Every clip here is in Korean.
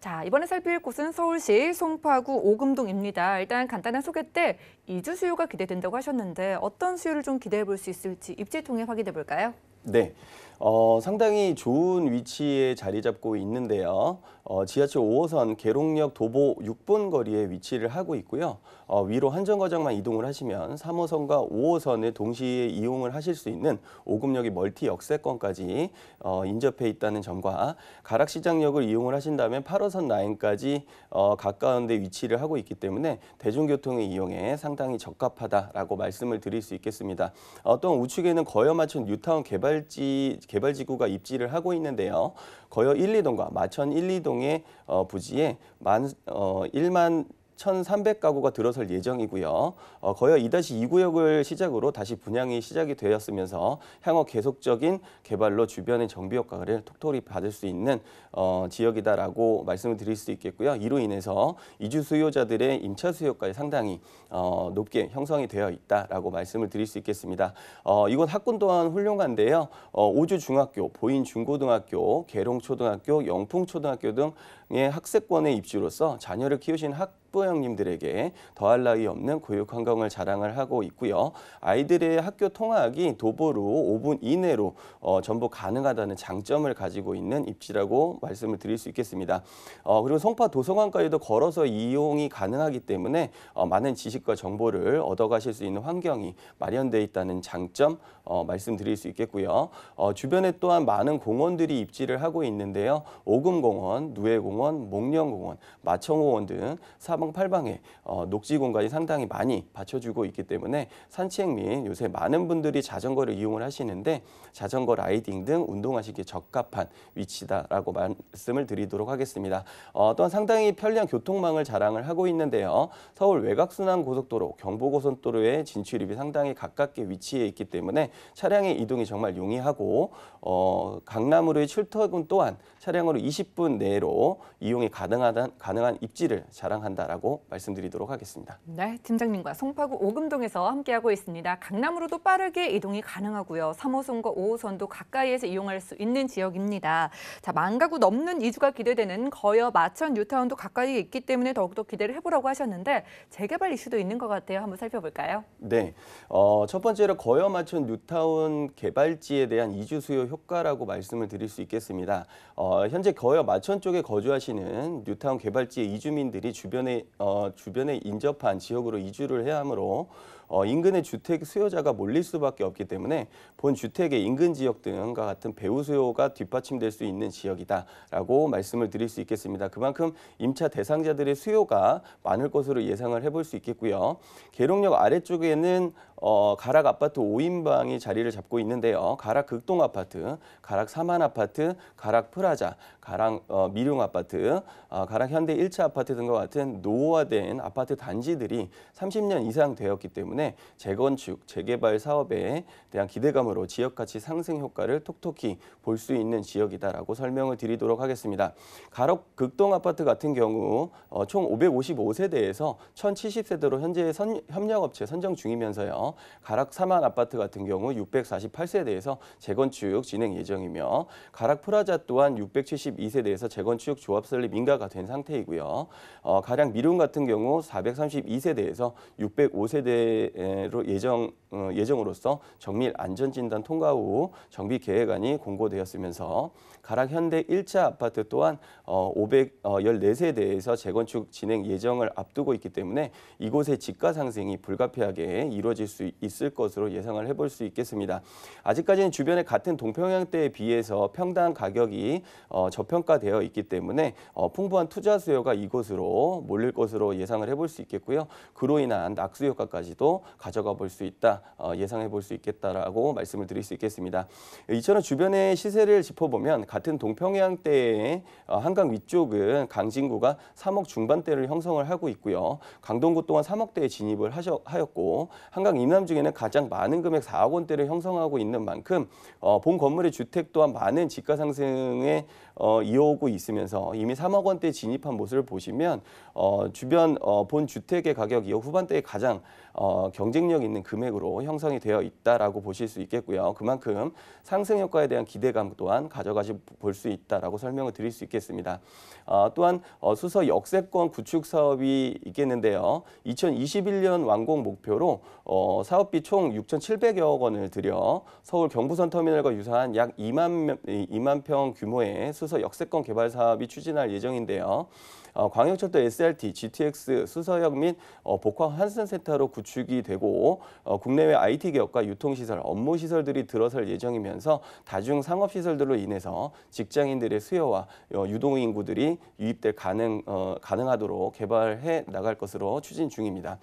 자, 이번에 살필 곳은 서울시 송파구 오금동입니다. 일단 간단한 소개 때이주 수요가 기대된다고 하셨는데 어떤 수요를 좀 기대해 볼 수 있을지 입지 통해 확인해 볼까요? 네. 어, 상당히 좋은 위치에 자리 잡고 있는데요. 어, 지하철 5호선 계룡역 도보 6분 거리에 위치를 하고 있고요. 어, 위로 한정거장만 이동을 하시면 3호선과 5호선을 동시에 이용을 하실 수 있는 5금역의 멀티 역세권까지 어, 인접해 있다는 점과 가락시장역을 이용을 하신다면 8호선 라인까지 어, 가까운 데 위치를 하고 있기 때문에 대중교통의 이용에 상당히 적합하다라고 말씀을 드릴 수 있겠습니다. 어, 또한 우측에는 거여 맞춘 뉴타운 개발 개발지 개발지구가 입지를 하고 있는데요. 거여 1, 2동과 마천 1, 2동의 어, 부지에 만 어, 1만 1,300가구가 들어설 예정이고요. 어, 거여 2-2구역을 시작으로 다시 분양이 시작이 되었으면서 향후 계속적인 개발로 주변의 정비 효과를 톡톡히 받을 수 있는 어, 지역이다라고 말씀을 드릴 수 있겠고요. 이로 인해서 이주 수요자들의 임차 수요까지 상당히 어, 높게 형성이 되어 있다라고 말씀을 드릴 수 있겠습니다. 어, 이곳 학군 또한 훌륭한데요. 어, 오주 중학교, 보인 중고등학교, 계룡 초등학교, 영풍 초등학교 등의 학세권의 입지로서 자녀를 키우신 학 학부 형님들에게 더할 나위 없는 교육 환경을 자랑을 하고 있고요. 아이들의 학교 통학이 도보로 5분 이내로 어, 전부 가능하다는 장점을 가지고 있는 입지라고 말씀을 드릴 수 있겠습니다. 어, 그리고 송파 도서관까지도 걸어서 이용이 가능하기 때문에 어, 많은 지식과 정보를 얻어가실 수 있는 환경이 마련되어 있다는 장점 어, 말씀드릴 수 있겠고요. 어, 주변에 또한 많은 공원들이 입지를 하고 있는데요. 오금공원, 누에공원 목련공원, 마청공원 등 사방팔방에 어, 녹지 공간이 상당히 많이 받쳐주고 있기 때문에 산책 및 요새 많은 분들이 자전거를 이용을 하시는데 자전거 라이딩 등 운동하시기에 적합한 위치다라고 말씀을 드리도록 하겠습니다. 어, 또한 상당히 편리한 교통망을 자랑을 하고 있는데요. 서울 외곽순환 고속도로, 경부고속도로의 진출입이 상당히 가깝게 위치해 있기 때문에 차량의 이동이 정말 용이하고 어, 강남으로의 출퇴근 또한 차량으로 20분 내로 이용이 가능하다, 가능한 입지를 자랑한다. 있다라고 말씀드리도록 하겠습니다. 네, 팀장님과 송파구 오금동에서 함께하고 있습니다. 강남으로도 빠르게 이동이 가능하고요. 3호선과 5호선도 가까이에서 이용할 수 있는 지역입니다. 자, 만 가구 넘는 이주가 기대되는 거여 마천 뉴타운도 가까이 있기 때문에 더욱더 기대를 해보라고 하셨는데 재개발 이슈도 있는 것 같아요. 한번 살펴볼까요? 네, 어, 첫 번째로 거여 마천 뉴타운 개발지에 대한 이주 수요 효과라고 말씀을 드릴 수 있겠습니다. 어, 현재 거여 마천 쪽에 거주하시는 뉴타운 개발지의 이주민들이 주변에 주변에 어, 주변에 인접한 지역으로 이주를 해야 하므로 어, 인근의 주택 수요자가 몰릴 수밖에 없기 때문에 본 주택의 인근 지역 등과 같은 배후 수요가 뒷받침될 수 있는 지역이다라고 말씀을 드릴 수 있겠습니다. 그만큼 임차 대상자들의 수요가 많을 것으로 예상을 해볼 수 있겠고요. 계룡역 아래쪽에는 어, 가락 아파트 5인방이 자리를 잡고 있는데요. 가락 극동 아파트, 가락 삼한 아파트, 가락 프라자, 가락 어, 미룡 아파트, 어, 가락 현대 1차 아파트 등과 같은 노후화된 아파트 단지들이 30년 이상 되었기 때문에 때문에 재건축, 재개발 사업에 대한 기대감으로 지역가치 상승 효과를 톡톡히 볼 수 있는 지역이다라고 설명을 드리도록 하겠습니다. 가옥 극동 아파트 같은 경우 어, 총 555세대에서 1,070세대로 현재 선, 협력업체 선정 중이면서요. 가락 사만 아파트 같은 경우 648세대에서 재건축 진행 예정이며 가락 프라자 또한 672세대에서 재건축 조합 설립 인가가 된 상태이고요. 어, 가량 미룬 같은 경우 432세대에서 605세대 예로 예정 어, 예정으로서 정밀 안전진단 통과 후 정비 계획안이 공고되었으면서 가락 현대 1차 아파트 또한 514세대에서 어, 어, 재건축 진행 예정을 앞두고 있기 때문에 이곳의 집가 상승이 불가피하게 이루어질 수 있을 것으로 예상을 해볼 수 있겠습니다. 아직까지는 주변의 같은 동평양대에 비해서 평당 가격이 저평가되어 있기 때문에 풍부한 투자 수요가 이곳으로 몰릴 것으로 예상을 해볼 수 있겠고요. 그로 인한 낙수 효과까지도 가져가 볼 수 있다, 어, 예상해 볼 수 있겠다라고 말씀을 드릴 수 있겠습니다. 이처럼 주변의 시세를 짚어보면 같은 동평해양대의 어, 한강 위쪽은 강진구가 3억 중반대를 형성을 하고 있고요. 강동구 또한 3억대에 진입을 하였고 한강 이남 중에는 가장 많은 금액 4억 원대를 형성하고 있는 만큼 어, 본 건물의 주택 또한 많은 지가 상승에 어, 이어오고 있으면서 이미 3억 원대 에 진입한 모습을 보시면 어, 주변 어, 본 주택의 가격 이후 후반대에 가장 어, 어, 경쟁력 있는 금액으로 형성이 되어 있다라고 보실 수 있겠고요. 그만큼 상승 효과에 대한 기대감 또한 가져가시 볼수 있다라고 설명을 드릴 수 있겠습니다. 어, 또한 어, 수서 역세권 구축 사업이 있겠는데요. 2021년 완공 목표로 어, 사업비 총6 7 0 0억 원을 들여 서울 경부선 터미널과 유사한 약 2만 2만 평 규모의 수서 역세권 개발 사업이 추진할 예정인데요. 어, 광역철도 SRT, GTX 수서역 및 어, 복합 환승센터로 구축 구축이 되고 어, 국내외 IT 기업과 유통시설, 업무시설들이 들어설 예정이면서 다중 상업시설들로 인해서 직장인들의 수요와 어, 유동인구들이 유입될 가능, 어, 가능하도록 개발해 나갈 것으로 추진 중입니다.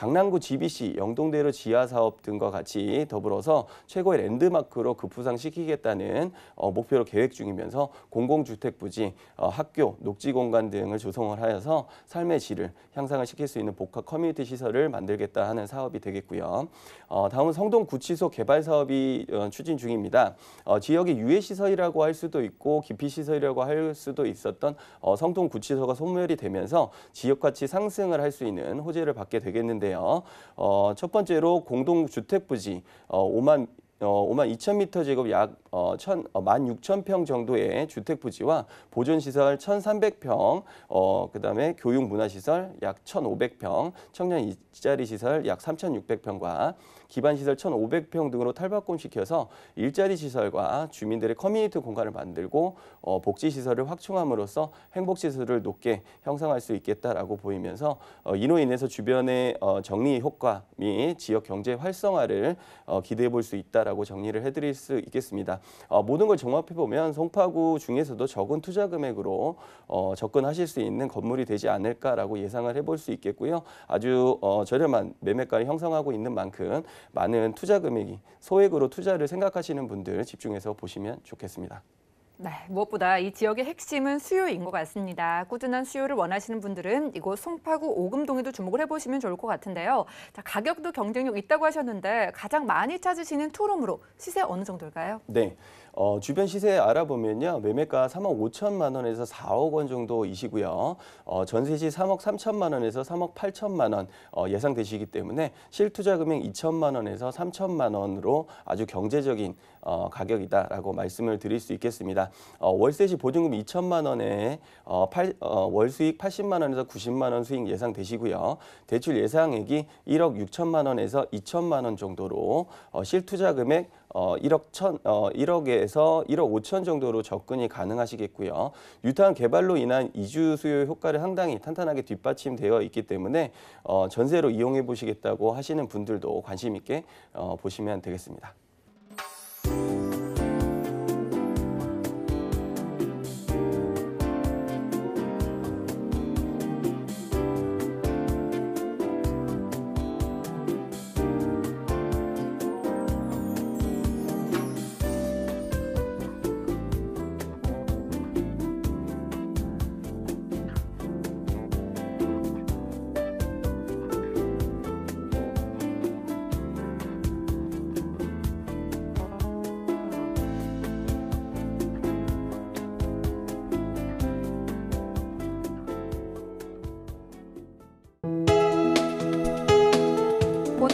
강남구 GBC, 영동대로 지하사업 등과 같이 더불어서 최고의 랜드마크로 급부상시키겠다는 어, 목표로 계획 중이면서 공공주택 부지, 어, 학교, 녹지공간 등을 조성을 하여서 삶의 질을 향상을 시킬 수 있는 복합 커뮤니티 시설을 만들겠다 하는 사업이 되겠고요. 어, 다음은 성동구치소 개발 사업이 어, 추진 중입니다. 어, 지역의 유해시설이라고 할 수도 있고 기피시설이라고 할 수도 있었던 어, 성동구치소가 소멸이 되면서 지역가치 상승을 할 수 있는 호재를 받게 되겠는데 있는데요. 어, 첫 번째로 공동주택 부지 어, 5만 어, 5만 2천 미터 제곱 약 어, 천, 어, 1만 6천 평 정도의 주택 부지와 보존시설 1,300평, 어, 그 다음에 교육 문화시설 약 1,500평, 청년 일자리 시설 약 3,600평과 기반시설 1,500평 등으로 탈바꿈시켜서 일자리 시설과 주민들의 커뮤니티 공간을 만들고 어, 복지시설을 확충함으로써 행복지수를 높게 형성할 수 있겠다라고 보이면서 어, 이로 인해서 주변의 어, 정리 효과 및 지역 경제 활성화를 어, 기대해 볼수있다 있다라고 정리를 해드릴 수 있겠습니다. 어, 모든 걸 종합해 보면 송파구 중에서도 적은 투자 금액으로 어, 접근하실 수 있는 건물이 되지 않을까라고 예상을 해볼 수 있겠고요. 아주 어, 저렴한 매매가를 형성하고 있는 만큼 많은 투자 금액이 소액으로 투자를 생각하시는 분들 집중해서 보시면 좋겠습니다. 네, 무엇보다 이 지역의 핵심은 수요인 것 같습니다. 꾸준한 수요를 원하시는 분들은 이곳 송파구 오금동에도 주목을 해보시면 좋을 것 같은데요. 자, 가격도 경쟁력 있다고 하셨는데 가장 많이 찾으시는 투룸으로 시세 어느 정도일까요? 네. 어, 주변 시세 알아보면요. 매매가 3억 5천만 원에서 4억 원 정도이시고요. 어, 전세시 3억 3천만 원에서 3억 8천만 원 어, 예상되시기 때문에 실투자 금액 2천만 원에서 3천만 원으로 아주 경제적인 어, 가격이다라고 말씀을 드릴 수 있겠습니다. 어, 월세시 보증금 2천만 원에 어, 팔, 어, 월수익 80만 원에서 90만 원 수익 예상되시고요. 대출 예상액이 1억 6천만 원에서 2천만 원 정도로 어, 실투자 금액 어, 1억 천, 어, 1억에서 1억 5천 정도로 접근이 가능하시겠고요. 유타운 개발로 인한 이주 수요 효과를 상당히 탄탄하게 뒷받침되어 있기 때문에 어, 전세로 이용해 보시겠다고 하시는 분들도 관심 있게 어, 보시면 되겠습니다.